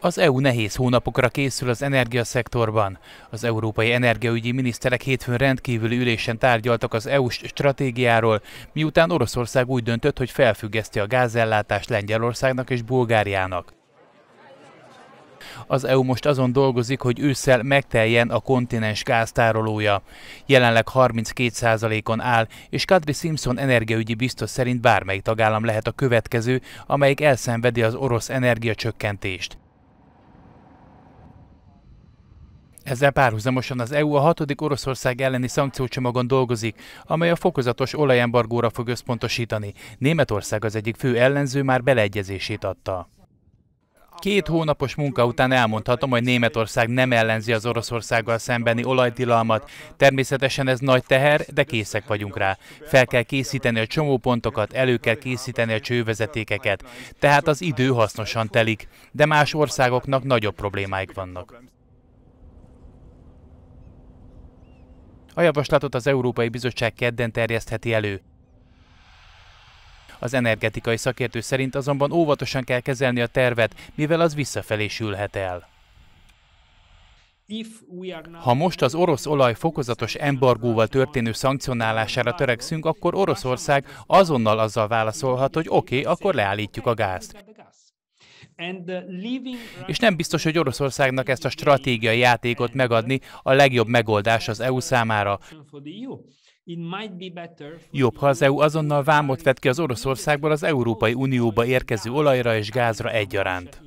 Az EU nehéz hónapokra készül az energiaszektorban. Az európai energiaügyi miniszterek hétfőn rendkívüli ülésen tárgyaltak az EU-s stratégiáról, miután Oroszország úgy döntött, hogy felfüggeszti a gázellátást Lengyelországnak és Bulgáriának. Az EU most azon dolgozik, hogy ősszel megteljen a kontinens gáztárolója. Jelenleg 32%-on áll, és Kadri Simpson energiaügyi biztos szerint bármelyik tagállam lehet a következő, amelyik elszenvedi az orosz energiacsökkentést. Ezzel párhuzamosan az EU a hatodik Oroszország elleni szankciócsomagon dolgozik, amely a fokozatos olajembargóra fog összpontosítani. Németország az egyik fő ellenző már beleegyezését adta. Két hónapos munka után elmondhatom, hogy Németország nem ellenzi az Oroszországgal szembeni olajtilalmat. Természetesen ez nagy teher, de készek vagyunk rá. Fel kell készíteni a csomópontokat, elő kell készíteni a csővezetékeket. Tehát az idő hasznosan telik, de más országoknak nagyobb problémáik vannak. A javaslatot az Európai Bizottság kedden terjesztheti elő. Az energetikai szakértő szerint azonban óvatosan kell kezelni a tervet, mivel az visszafelé sülhet el. Ha most az orosz olaj fokozatos embargóval történő szankcionálására törekszünk, akkor Oroszország azonnal azzal válaszolhat, hogy oké, okay, akkor leállítjuk a gázt. És nem biztos, hogy Oroszországnak ezt a stratégiai játékot megadni a legjobb megoldás az EU számára. E Jobb, ha az EU azonnal vámot vet ki az Oroszországból az Európai Unióba érkező olajra és gázra egyaránt.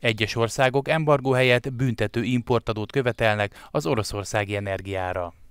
Egyes országok embargó helyett büntető importadót követelnek az oroszországi energiára.